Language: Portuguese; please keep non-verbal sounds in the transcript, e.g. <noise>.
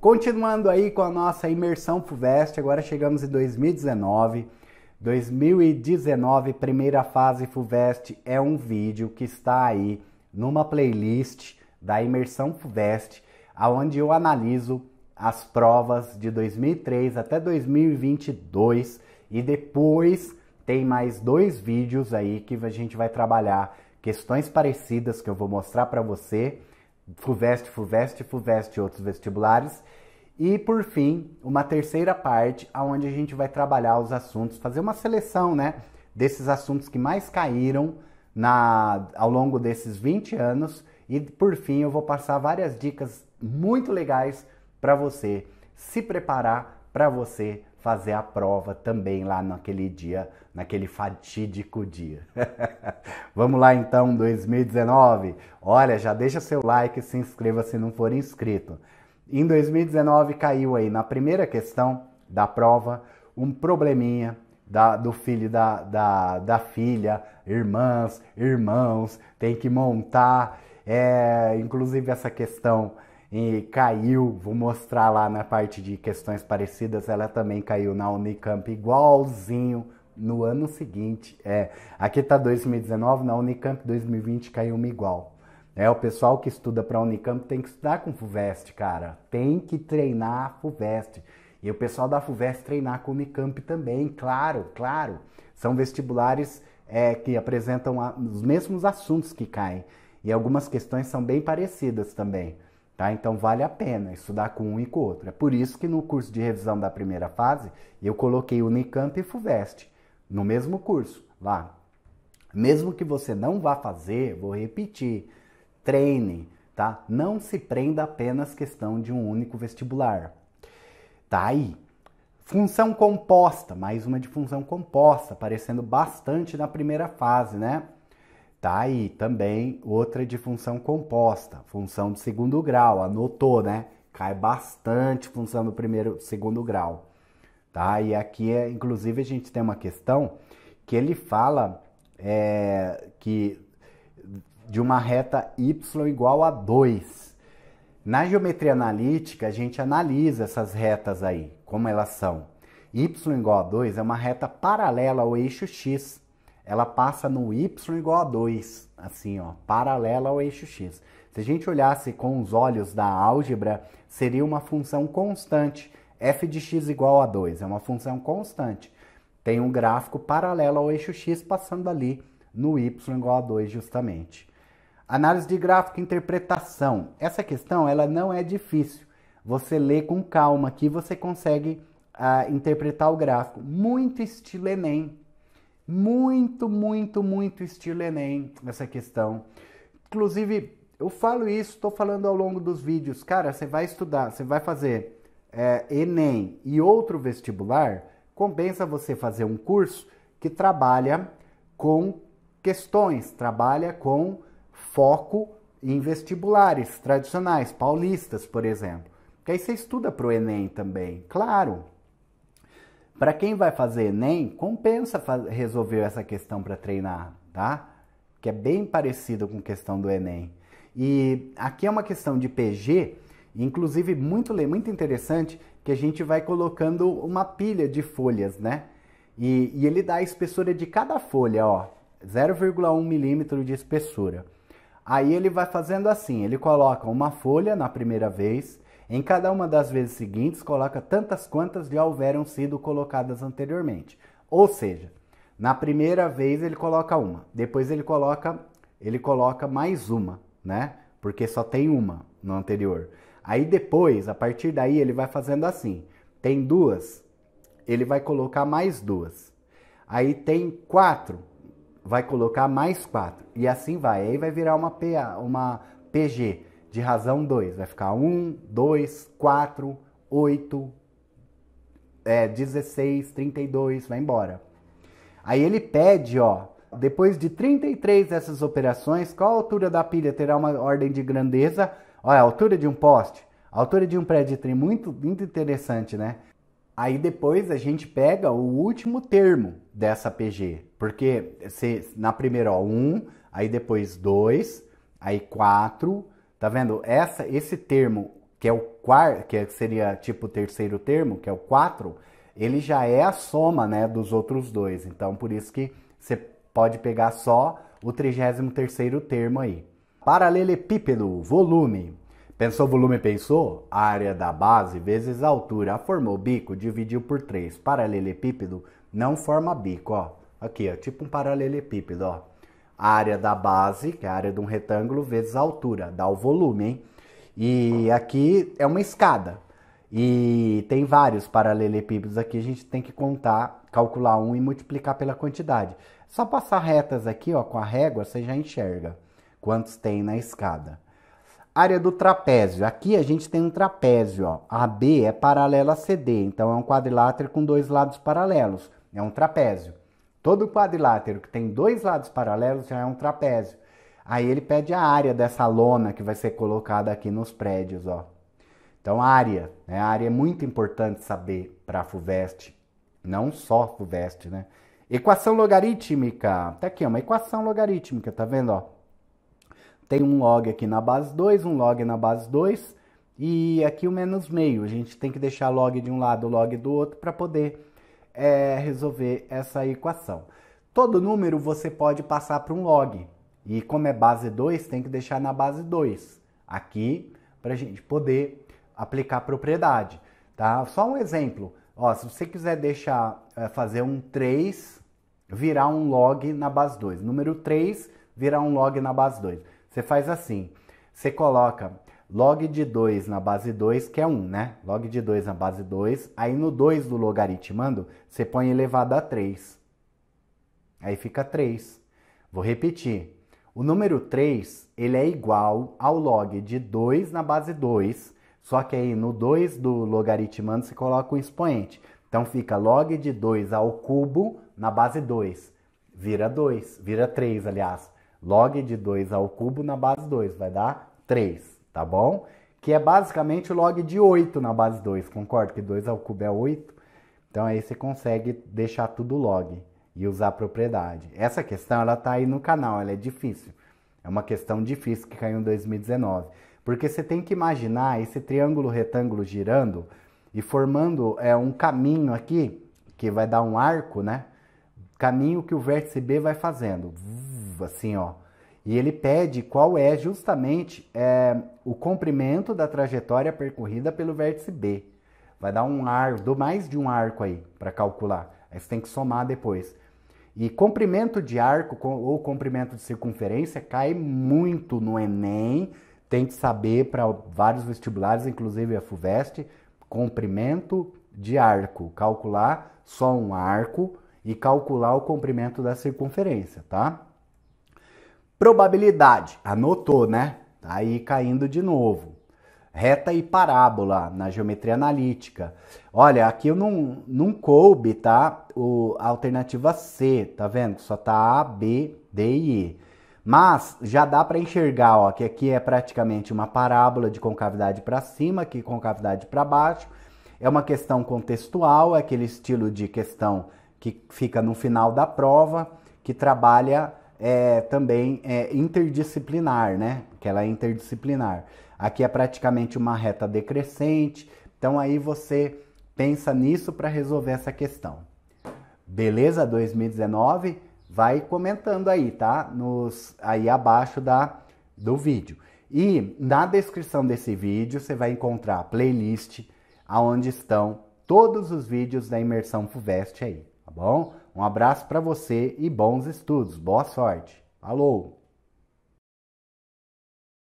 Continuando aí com a nossa imersão FUVEST, agora chegamos em 2019. 2019, primeira fase FUVEST é um vídeo que está aí numa playlist da imersão FUVEST, aonde eu analiso as provas de 2003 até 2022 e depois tem mais dois vídeos aí que a gente vai trabalhar questões parecidas que eu vou mostrar para você FUVEST, FUVEST, FUVEST e outros vestibulares. E por fim, uma terceira parte onde a gente vai trabalhar os assuntos, fazer uma seleção, né, desses assuntos que mais caíram na ao longo desses 20 anos e por fim eu vou passar várias dicas muito legais para você se preparar para você fazer a prova também lá naquele dia, naquele fatídico dia. <laughs> Vamos lá então, 2019. Olha, já deixa seu like e se inscreva se não for inscrito. Em 2019 caiu aí na primeira questão da prova um probleminha da, do filho da, da, da filha, irmãs, irmãos, tem que montar. É, inclusive essa questão e caiu, vou mostrar lá na parte de questões parecidas, ela também caiu na Unicamp igualzinho no ano seguinte. É, aqui tá 2019, na Unicamp 2020 caiu uma igual. É, o pessoal que estuda para Unicamp tem que estudar com Fuvest, cara. Tem que treinar Fuvest. E o pessoal da Fuvest treinar com Unicamp também, claro, claro. São vestibulares é, que apresentam a, os mesmos assuntos que caem. E algumas questões são bem parecidas também. Tá? Então vale a pena estudar com um e com o outro. É por isso que no curso de revisão da primeira fase eu coloquei Unicamp e Fuvest no mesmo curso lá. Mesmo que você não vá fazer, vou repetir, treine, tá? Não se prenda apenas questão de um único vestibular. Tá aí. Função composta, mais uma de função composta, aparecendo bastante na primeira fase, né? Tá aí também outra de função composta, função de segundo grau, anotou, né? Cai bastante função do primeiro, segundo grau, tá? E aqui, é, inclusive, a gente tem uma questão que ele fala é, que de uma reta y igual a 2. Na geometria analítica, a gente analisa essas retas aí, como elas são. y igual a 2 é uma reta paralela ao eixo x ela passa no y igual a 2, assim, ó, paralela ao eixo x. Se a gente olhasse com os olhos da álgebra, seria uma função constante, f de x igual a 2, é uma função constante. Tem um gráfico paralelo ao eixo x passando ali no y igual a 2 justamente. Análise de gráfico e interpretação. Essa questão ela não é difícil. Você lê com calma aqui você consegue ah, interpretar o gráfico. Muito estilo Enem, muito, muito, muito estilo Enem essa questão. Inclusive, eu falo isso, estou falando ao longo dos vídeos. Cara, você vai estudar, você vai fazer é, Enem e outro vestibular, compensa você fazer um curso que trabalha com questões, trabalha com foco em vestibulares tradicionais, paulistas, por exemplo. Porque aí você estuda para o Enem também, claro. Para quem vai fazer Enem, compensa resolver essa questão para treinar, tá? Que é bem parecido com a questão do Enem. E aqui é uma questão de PG, inclusive muito, muito interessante, que a gente vai colocando uma pilha de folhas, né? E, e ele dá a espessura de cada folha, ó, 0,1 milímetro de espessura. Aí ele vai fazendo assim, ele coloca uma folha na primeira vez, em cada uma das vezes seguintes, coloca tantas quantas já houveram sido colocadas anteriormente. Ou seja, na primeira vez ele coloca uma, depois ele coloca, ele coloca mais uma, né? Porque só tem uma no anterior. Aí depois, a partir daí, ele vai fazendo assim. Tem duas, ele vai colocar mais duas. Aí tem quatro, vai colocar mais quatro. E assim vai. Aí vai virar uma, PA, uma PG de razão 2. Vai ficar 1, 2, 4, 8, 16, 32, vai embora. Aí ele pede, ó, depois de 33 dessas operações, qual a altura da pilha terá uma ordem de grandeza? Olha, a altura de um poste, a altura de um prédio de trem, muito, muito interessante, né? Aí depois a gente pega o último termo dessa PG, porque se, na primeira, ó, 1, um, aí depois 2, aí 4, Tá vendo? Essa, esse termo, que é o quarto, que é, seria tipo o terceiro termo, que é o 4, ele já é a soma né, dos outros dois. Então, por isso que você pode pegar só o 33 termo aí. Paralelepípedo, volume. Pensou volume, pensou? A área da base vezes a altura. Formou bico, dividiu por 3. Paralelepípedo não forma bico, ó. Aqui, ó, tipo um paralelepípedo, ó a área da base, que é a área de um retângulo, vezes a altura, dá o volume, hein? E aqui é uma escada. E tem vários paralelepípedos aqui, a gente tem que contar, calcular um e multiplicar pela quantidade. Só passar retas aqui, ó, com a régua, você já enxerga quantos tem na escada. Área do trapézio. Aqui a gente tem um trapézio, ó. AB é paralela a CD, então é um quadrilátero com dois lados paralelos. É um trapézio. Todo quadrilátero que tem dois lados paralelos já é um trapézio. Aí ele pede a área dessa lona que vai ser colocada aqui nos prédios, ó. Então, área, né? A área é muito importante saber para a FUVEST, não só FUVEST, né? Equação logarítmica, tá aqui, é uma equação logarítmica, tá vendo, ó? Tem um log aqui na base 2, um log na base 2 e aqui o menos meio. A gente tem que deixar log de um lado, log do outro para poder é, resolver essa equação. Todo número você pode passar para um log. E como é base 2, tem que deixar na base 2. Aqui, para a gente poder aplicar a propriedade. Tá? Só um exemplo. Ó, se você quiser deixar é, fazer um 3 virar um log na base 2. Número 3 virar um log na base 2. Você faz assim. Você coloca log de 2 na base 2, que é 1, né? Log de 2 na base 2, aí no 2 do logaritmando, você põe elevado a 3. Aí fica 3. Vou repetir. O número 3, ele é igual ao log de 2 na base 2, só que aí no 2 do logaritmando você coloca o expoente. Então fica log de 2 ao cubo na base 2, vira 2, vira 3, aliás. Log de 2 ao cubo na base 2, vai dar 3 tá bom? Que é basicamente o log de 8 na base 2, concorda? Que 2 ao cubo é 8. Então aí você consegue deixar tudo log e usar a propriedade. Essa questão ela tá aí no canal, ela é difícil. É uma questão difícil que caiu em 2019. Porque você tem que imaginar esse triângulo retângulo girando e formando é, um caminho aqui, que vai dar um arco, né? Caminho que o vértice B vai fazendo. Assim, ó. E ele pede qual é justamente é, o comprimento da trajetória percorrida pelo vértice B. Vai dar um arco, mais de um arco aí para calcular. Aí você tem que somar depois. E comprimento de arco ou comprimento de circunferência cai muito no Enem. Tem que saber para vários vestibulares, inclusive a FUVEST, comprimento de arco. Calcular só um arco e calcular o comprimento da circunferência, tá? Probabilidade, anotou, né? Tá aí caindo de novo. Reta e parábola na geometria analítica. Olha, aqui eu não, não coube, tá? O, a alternativa C, tá vendo? Só tá A, B, D e E. Mas já dá para enxergar ó, que aqui é praticamente uma parábola de concavidade para cima, que concavidade para baixo. É uma questão contextual, é aquele estilo de questão que fica no final da prova, que trabalha é, também é, interdisciplinar, né? Que ela é interdisciplinar. Aqui é praticamente uma reta decrescente. Então aí você pensa nisso para resolver essa questão. Beleza? 2019, vai comentando aí, tá? Nos aí abaixo da do vídeo. E na descrição desse vídeo você vai encontrar a playlist aonde estão todos os vídeos da imersão Fuvest aí, tá bom? Um abraço para você e bons estudos. Boa sorte. Alô!